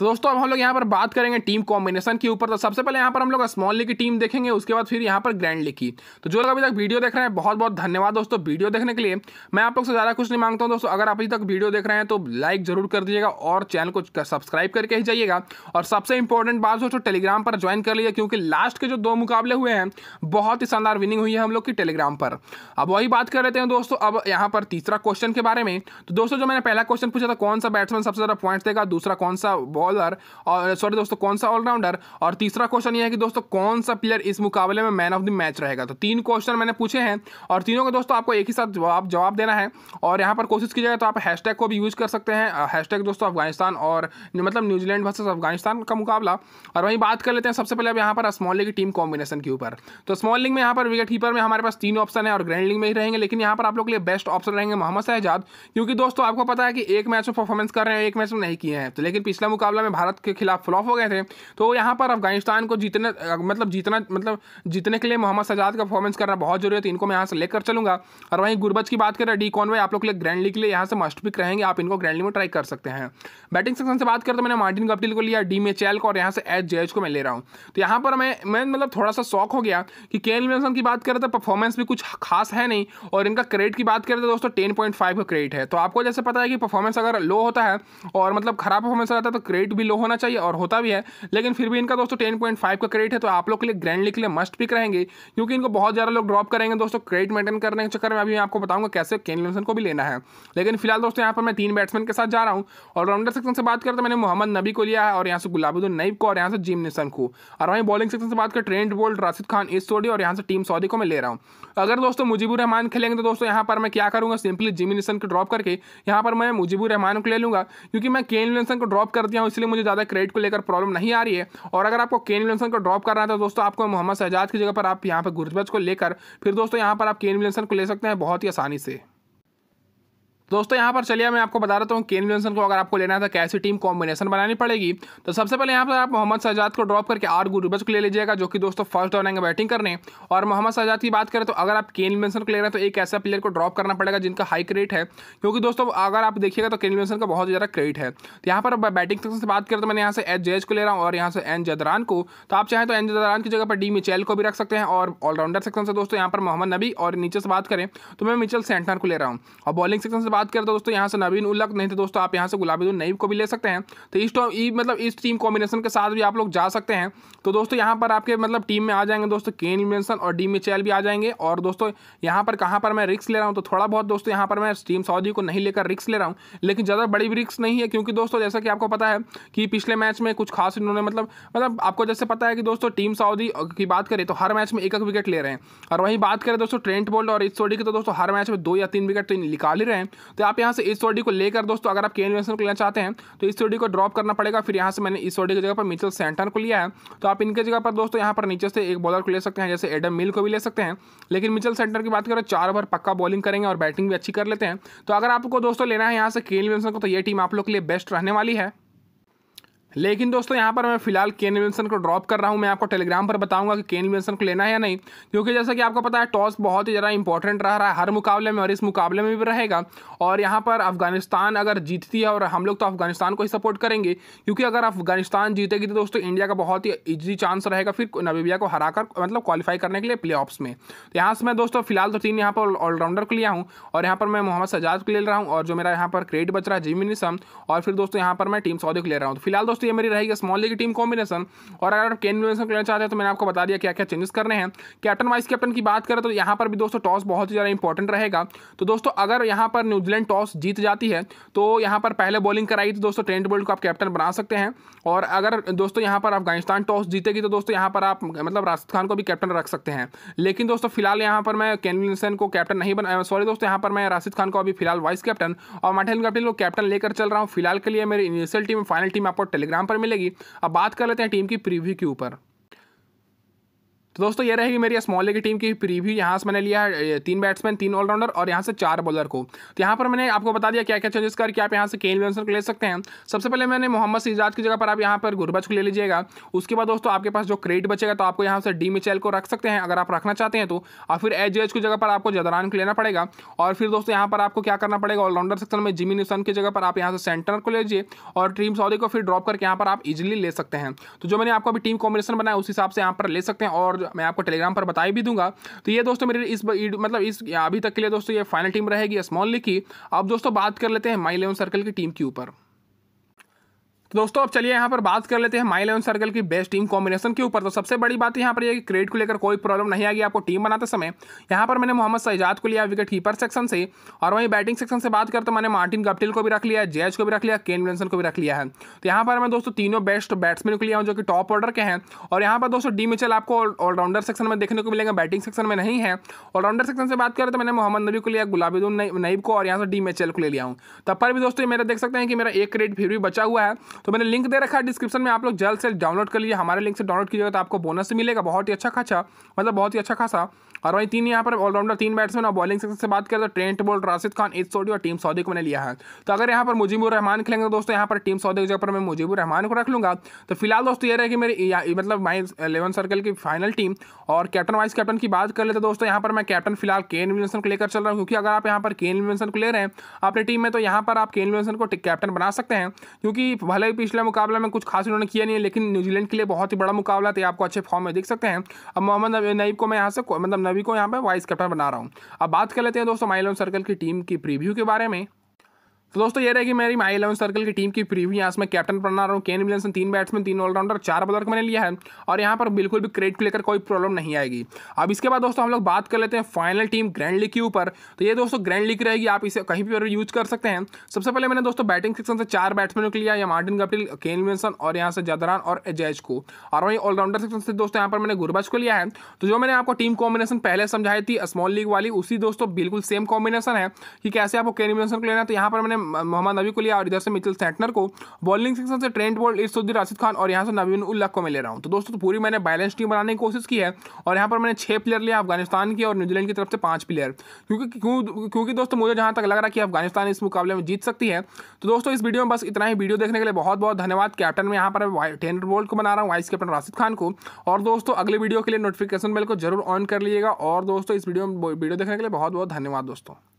तो दोस्तों अब हम लोग यहाँ पर बात करेंगे टीम कॉम्बिनेशन के ऊपर तो सबसे पहले यहाँ पर हम लोग स्मॉल लीग की टीम देखेंगे उसके बाद फिर यहाँ पर ग्रैंड लीग की तो जो लोग अभी तक वीडियो देख रहे हैं बहुत बहुत धन्यवाद दोस्तों वीडियो देखने के लिए मैं आप लोग से ज़्यादा कुछ नहीं मांगता हूँ दोस्तों अगर आप अभी तक वीडियो देख रहे हैं तो लाइक जरूर कर दीजिएगा और चैनल को सब्सक्राइब करके ही जाइएगा और सबसे इंपॉर्टेंट बात दोस्तों टेलीग्राम पर ज्वाइन कर लीजिए क्योंकि लास्ट के जो दो मुकाबले हुए हैं बहुत ही शानदार विनिंग हुई है हम लोग की टेलीग्राम पर अब वही बात कर लेते हैं दोस्तों अब यहाँ पर तीसरा क्वेश्चन के बारे में तो दोस्तों जो मैंने पहला क्वेश्चन पूछा था कौन सा बैट्समैन सबसे ज़्यादा पॉइंट्स देगा दूसरा कौन सा बॉल बॉलर और सॉरी दोस्तों कौन सा ऑलराउंडर और तीसरा क्वेश्चन ये है कि दोस्तों कौन सा प्लेयर इस मुकाबले में मैन ऑफ द मैच रहेगा तो तीन क्वेश्चन मैंने पूछे हैं और तीनों का दोस्तों आपको एक ही साथ जवाब जवाब देना है और यहाँ पर कोशिश की जाए तो आप हैशटैग को भी यूज़ कर सकते हैं हैशटैग दोस्तों अफगानिस्तान और मतलब न्यूजीलैंड वर्सेज अफगानिस्तान का मुकाबला और वहीं बात कर लेते हैं सबसे पहले अब यहाँ पर स्मॉल लीग की टीम कॉम्बिनेशन के ऊपर तो स्मॉल लीग में यहाँ पर विकेट कीपर में हमारे पास तीन ऑप्शन है और ग्रैंड लीग में ही रहेंगे लेकिन यहाँ पर आप लोग के लिए बेस्ट ऑप्शन रहेंगे मोहम्मद शहजाद क्योंकि दोस्तों आपको पता है कि एक मैच में परफॉर्मेंस कर रहे हैं एक मैच में नहीं किए हैं तो लेकिन पिछला मुकाबला मुकाबला में भारत के खिलाफ फ्लॉप हो गए थे तो यहाँ पर अफगानिस्तान को जीतने मतलब जीतना मतलब जीतने के लिए मोहम्मद सजाद का परफॉर्मेंस करना बहुत जरूरी है तो इनको मैं यहाँ से लेकर चलूँगा और वहीं गुरबच की बात करें डी कॉनवे आप लोग के लिए ग्रैंड लीग के लिए यहाँ से मस्ट पिक रहेंगे आप इनको ग्रैंड लीग में ट्राई कर सकते हैं बैटिंग सेक्शन से बात करें तो मैंने मार्टिन गप्टिल को लिया डी मेचैल को और यहाँ से एच जेज को मैं ले रहा हूँ तो यहाँ पर मैं मैं मतलब थोड़ा सा शौक हो गया कि के विलियमसन की बात करें तो परफॉर्मेंस भी कुछ खास है नहीं और इनका क्रेडिट की बात करें तो दोस्तों टेन पॉइंट फाइव का क्रेडिट है तो आपको जैसे पता है कि परफॉर्मेंस अगर लो होता है और मतलब खराब परफॉर्मेंस रहता है तो क्रेडिट क्रेडिट भी लो होना चाहिए और होता भी है लेकिन फिर भी इनका दोस्तों टेन पॉइंट फाइव का क्रेडिट है तो आप लोग के लिए ग्रैंड लिख लिए मस्ट पिक रहेंगे क्योंकि इनको बहुत ज़्यादा लोग ड्रॉप करेंगे दोस्तों क्रेडिट मेंटेन करने के चक्कर में अभी मैं आपको बताऊंगा कैसे केन विलियमसन को भी लेना है लेकिन फिलहाल दोस्तों यहाँ पर मैं तीन बैट्समैन के साथ जा रहा हूँ और राउंडर सेक्शन से बात करें तो मैंने मोहम्मद नबी को लिया है और यहाँ से गुलाबुद्दीन नईब को और यहाँ से जिम निशन को और वहीं बॉलिंग सेक्शन से बात करें ट्रेंड बोल्ड राशिद खान इस सोडी और यहाँ से टीम सऊदी को मैं ले रहा हूँ अगर दोस्तों मुजीबू रहमान खेलेंगे तो दोस्तों यहाँ पर मैं क्या करूँगा सिंपली जिमी निशन को ड्रॉप करके यहाँ पर मैं मुजीबू रहमान को ले लूँगा क्योंकि मैं केन विलियमसन को ड्रॉप कर दिया हूँ इसलिए मुझे ज़्यादा क्रेडिट को लेकर प्रॉब्लम नहीं आ रही है और अगर आपको केन विलियमसन को ड्रॉप करना है तो दोस्तों आपको मोहम्मद शहजाद की जगह पर आप यहाँ पर गुरजबज को लेकर फिर दोस्तों यहाँ पर आप केन विलियमसन को ले सकते हैं बहुत ही आसानी से दोस्तों यहाँ पर चलिए मैं आपको बता देता हूँ केन विलियमसन को अगर आपको लेना है तो कैसी टीम कॉम्बिनेशन बनानी पड़ेगी तो सबसे पहले यहाँ पर आप मोहम्मद सजाद को ड्रॉप करके आर गुरबज को ले लीजिएगा जो कि दोस्तों फर्स्ट ऑन आएंगे बैटिंग करने और मोहम्मद सजाद की बात करें तो अगर आप केन विलियमसन को ले रहे हैं तो एक ऐसा प्लेयर को ड्रॉप करना पड़ेगा जिनका हाई क्रेडिट है क्योंकि दोस्तों अगर आप देखिएगा तो केन विलियमसन का बहुत ज़्यादा क्रेडिट है तो यहाँ पर बैटिंग सेक्शन से बात करें तो मैंने यहाँ से एच जेज को ले रहा हूँ और यहाँ से एन जदरान को तो आप चाहें तो एन जदरान की जगह पर डी मिचेल को भी रख सकते हैं और ऑलराउंडर सेक्शन से दोस्तों यहाँ पर मोहम्मद नबी और नीचे से बात करें तो मैं मिचल सेंटनर को ले रहा हूँ और बॉलिंग सेक्शन से बात करें तो दोस्तों यहाँ से नवीन उल्लक नहीं तो दोस्तों आप यहाँ से गुलाबी नईब को भी ले सकते हैं तो इस तो, मतलब इस टीम कॉम्बिनेशन के साथ भी आप लोग जा सकते हैं तो दोस्तों यहाँ पर आपके मतलब टीम में आ जाएंगे दोस्तों केन विलियमसन और डी मिचैल भी आ जाएंगे और दोस्तों यहाँ पर कहाँ पर मैं रिक्स ले रहा हूँ तो थोड़ा बहुत दोस्तों यहाँ पर मैं टीम सऊदी को नहीं लेकर रिक्स ले रहा हूँ लेकिन ज़्यादा बड़ी रिक्स नहीं है क्योंकि दोस्तों जैसा कि आपको पता है कि पिछले मैच में कुछ खास इन्होंने मतलब मतलब आपको जैसे पता है कि दोस्तों टीम सऊदी की बात करें तो हर मैच में एक एक विकेट ले रहे हैं और वहीं बात करें दोस्तों ट्रेंट बोल्ट और इस सोडी की तो दोस्तों हर मैच में दो या तीन विकेट तो निकाल ही रहे हैं तो आप यहाँ से इस ओडी को लेकर दोस्तों अगर आप केन विलियमसन को लेना चाहते हैं तो इस ओडी को ड्रॉप करना पड़ेगा फिर यहाँ से मैंने इस ओडी की जगह पर मिचल सेंटर को लिया है तो आप इनके जगह पर दोस्तों यहाँ पर नीचे से एक बॉलर को ले सकते हैं जैसे एडम मिल को भी ले सकते हैं लेकिन मिचल सेंटर की बात करें चार ओवर पक्का बॉलिंग करेंगे और बैटिंग भी अच्छी कर लेते हैं तो अगर आपको दोस्तों लेना है यहाँ से केन विलियमसन को तो ये टीम आप लोग के लिए बेस्ट रहने वाली है लेकिन दोस्तों यहाँ पर मैं फिलहाल केन विल्सन को ड्रॉप कर रहा हूँ मैं आपको टेलीग्राम पर बताऊंगा कि केन विल्सन को लेना है या नहीं क्योंकि जैसा कि आपको पता है टॉस बहुत ही ज़्यादा इंपॉर्टेंट रह रहा है हर मुकाबले में और इस मुकाबले में भी रहेगा और यहाँ पर अफगानिस्तान अगर जीतती है और हम लोग तो अफगानिस्तान को ही सपोर्ट करेंगे क्योंकि अगर अफगानिस्तान जीतेगी तो दोस्तों इंडिया का बहुत ही ईजी चांस रहेगा फिर नबीबिया को हरा कर मतलब क्वालिफाई करने के लिए प्ले में तो यहाँ से मैं दोस्तों फिलहाल तो तीन यहाँ पर ऑलराउंडर को लिया हूँ और यहाँ पर मैं मोहम्मद सजाद को ले रहा हूँ और जो मेरा यहाँ पर क्रेडिट बच रहा है जिमिनिसम और फिर दोस्तों यहाँ पर मैं टीम सऊदी को ले रहा हूँ तो फिलहाल दोस्तों दोस्तों ये मेरी रहेगी स्मॉल लीग टीम कॉम्बिनेशन और अगर आप केन विलियमसन को लेना चाहते हैं तो मैंने आपको बता दिया क्या क्या चेंजेस करने हैं कैप्टन वाइस कैप्टन की बात करें तो यहाँ पर भी दोस्तों टॉस बहुत ही ज़्यादा इंपॉर्टेंट रहेगा तो दोस्तों अगर यहाँ पर न्यूजीलैंड टॉस जीत जाती है तो यहाँ पर पहले बॉलिंग कराई तो दोस्तों ट्रेंट बोल्ट को आप कैप्टन बना सकते हैं और अगर दोस्तों यहाँ पर अफगानिस्तान टॉस जीतेगी तो दोस्तों यहाँ पर आप मतलब राशिद खान को भी कैप्टन रख सकते हैं लेकिन दोस्तों फिलहाल यहाँ पर मैं केन विलियमसन को कैप्टन नहीं बना सॉरी दोस्तों यहाँ पर मैं राशिद खान को अभी फिलहाल वाइस कैप्टन और माठेल कैप्टन को कैप्टन लेकर चल रहा हूँ फिलहाल के लिए मेरी इनिशियल टीम फाइनल टीम आपको टेलीग्राम टेलीग्राम पर मिलेगी अब बात कर लेते हैं टीम की प्रीव्यू के ऊपर तो दोस्तों ये रहेगी मेरी स्मॉल लेग टीम की प्रीव्यू यहाँ से मैंने लिया है तीन बैट्समैन तीन ऑलराउंडर और यहाँ से चार बॉलर को तो यहाँ पर मैंने आपको बता दिया क्या क्या चेंजेस करके आप यहाँ से केन विलियमसन को ले सकते हैं सबसे पहले मैंने मोहम्मद सिजाज की जगह पर आप यहाँ पर गुरबज को ले लीजिएगा उसके बाद दोस्तों आपके पास जो क्रेडिट बचेगा तो आपको यहाँ से डी मिचेल को रख सकते हैं अगर आप रखना चाहते हैं तो और फिर एच एच की जगह पर आपको जदरान को लेना पड़ेगा और फिर दोस्तों यहाँ पर आपको क्या करना पड़ेगा ऑलराउंडर सेक्शन में जिमी निशन की जगह पर आप यहाँ से सेंटर को ले लीजिए और टीम सऊदी को फिर ड्रॉप करके यहाँ पर आप इजिली ले सकते हैं तो जो मैंने आपको अभी टीम कॉम्बिनेशन बनाया उस हिसाब से यहाँ पर ले सकते हैं और मैं आपको टेलीग्राम पर बताई भी दूंगा तो ये दोस्तों मेरे इस मतलब इस अभी तक के लिए दोस्तों ये फाइनल टीम रहेगी स्मॉल लीग की अब दोस्तों बात कर लेते हैं माई इलेवन सर्कल की टीम के ऊपर तो दोस्तों अब चलिए यहाँ पर बात कर लेते हैं माई इलेवन सर्कल की बेस्ट टीम कॉम्बिनेशन के ऊपर तो सबसे बड़ी बात यहाँ पर ये क्रेडिट को लेकर कोई प्रॉब्लम नहीं आएगी आपको टीम बनाते समय यहाँ पर मैंने मोहम्मद सजाद को लिया विकेट कीपर सेक्शन से और वहीं बैटिंग सेक्शन से बात कर तो मैंने मार्टिन गप्टिल को भी रख लिया जैज को भी रख लिया केन विल्सन को भी रख लिया है तो यहाँ पर मैं दोस्तों तीनों बेस्ट बैट्समैन को लिया हूँ जो कि टॉप ऑर्डर के हैं और यहाँ पर दोस्तों डी मिचल आपको ऑलराउंडर सेक्शन में देखने को मिलेगा बैटिंग सेक्शन में नहीं है ऑलराउंडर सेक्शन से बात करें तो मैंने मोहम्मद नबी को लिया गुलाबीदुल नईब को और यहाँ से डी मिचल को ले लिया हूँ तब पर भी दोस्तों मेरा देख सकते हैं कि मेरा एक क्रेडिट फिर भी बचा हुआ है तो मैंने लिंक दे रखा है डिस्क्रिप्शन में आप लोग जल्द से डाउनलोड कर लिए हमारे लिंक से डाउनलोड कीजिएगा तो आपको बोनस मिलेगा बहुत ही अच्छा खासा मतलब बहुत ही अच्छा खासा और वहीं तीन यहाँ पर ऑलराउंडर तीन बैट्समैन और बॉलिंग सेक्शन से बात करें तो ट्रेंट बोल्ट राशिद खान इस सोडी और टीम सऊदी को मैंने लिया है तो अगर यहाँ पर मुजीबुर रहमान खेलेंगे तो दोस्तों यहाँ पर टीम सऊदी की जगह पर मैं मुजीबुर रहमान को रख लूँगा तो फिलहाल दोस्तों ये रहे कि मेरी मतलब माई इलेवन सर्कल की फाइनल टीम और कैप्टन वाइस कैप्टन की बात कर लेते तो दोस्तों यहाँ पर मैं कैप्टन फिलहाल केन विलियमसन को लेकर चल रहा हूँ क्योंकि अगर आप यहाँ पर केन विलियमसन को ले रहे हैं अपनी टीम में तो यहाँ पर आप केन विलियमसन को कैप्टन बना सकते हैं क्योंकि भले भी पिछले मुकाबले में कुछ खास उन्होंने किया नहीं है लेकिन न्यूजीलैंड के लिए बहुत ही बड़ा मुकाबला था आपको अच्छे फॉर्म में देख सकते हैं अब मोहम्मद नईब को मैं यहाँ से मतलब नबी को यहाँ पर वाइस कैप्टन बना रहा हूँ अब बात कर लेते हैं दोस्तों माइलोन सर्कल की टीम की प्रीव्यू के बारे में तो दोस्तों ये रहा कि मेरी माई इलेवन सर्कल की टीम की प्रीव्यू यहाँ मैं कैप्टन बना रहा हूँ केन विलियमसन तीन बैट्समैन तीन ऑलराउंडर चार बॉलर को मैंने लिया है और यहाँ पर बिल्कुल भी क्रेडिट को लेकर कोई प्रॉब्लम नहीं आएगी अब इसके बाद दोस्तों हम लोग बात कर लेते हैं फाइनल टीम ग्रैंड लीग के ऊपर तो ये दोस्तों ग्रैंड लीग रहेगी आप इसे कहीं पर यूज कर सकते हैं सबसे पहले मैंने दोस्तों बैटिंग सेक्शन से चार बैट्समैन को लिया या मार्टिन गप्टिल केन विलियमसन और यहाँ से जदरान और एजैज को और वहीं ऑलराउंडर सेक्शन से दोस्तों यहाँ पर मैंने गुरबाज को लिया है तो जो मैंने आपको टीम कॉम्बिनेशन पहले समझाई थी स्मॉल लीग वाली उसी दोस्तों बिल्कुल सेम कॉम्बिनेशन है कि कैसे आपको केन विलियमसन को लेना तो यहाँ पर मैंने मोहम्मद नबी को लिया और इधर से मिचल सैटनर को बॉलिंग सेक्शन से ट्रेंट बोल्ट इस राशिद खान और यहाँ से नबीन उल्लाह को मैं ले रहा हूँ तो दोस्तों तो पूरी मैंने बैलेंस टीम बनाने की कोशिश की है और यहाँ पर मैंने छः प्लेयर लिया अफगानिस्तान की और न्यूजीलैंड की तरफ से पाँच प्लेयर क्योंकि क्योंकि दोस्तों मुझे जहाँ तक लग रहा है कि अफगानिस्तान इस मुकाबले में जीत सकती है तो दोस्तों इस वीडियो में बस इतना ही वीडियो देखने के लिए बहुत बहुत धन्यवाद कैप्टन में यहाँ पर टेंडर बोल्ट को बना रहा हूँ वाइस कैप्टन राशिद खान को और दोस्तों अगले वीडियो के लिए नोटिफिकेशन बेल को जरूर ऑन कर लीजिएगा और दोस्तों इस वीडियो वीडियो देखने के लिए बहुत बहुत धन्यवाद दोस्तों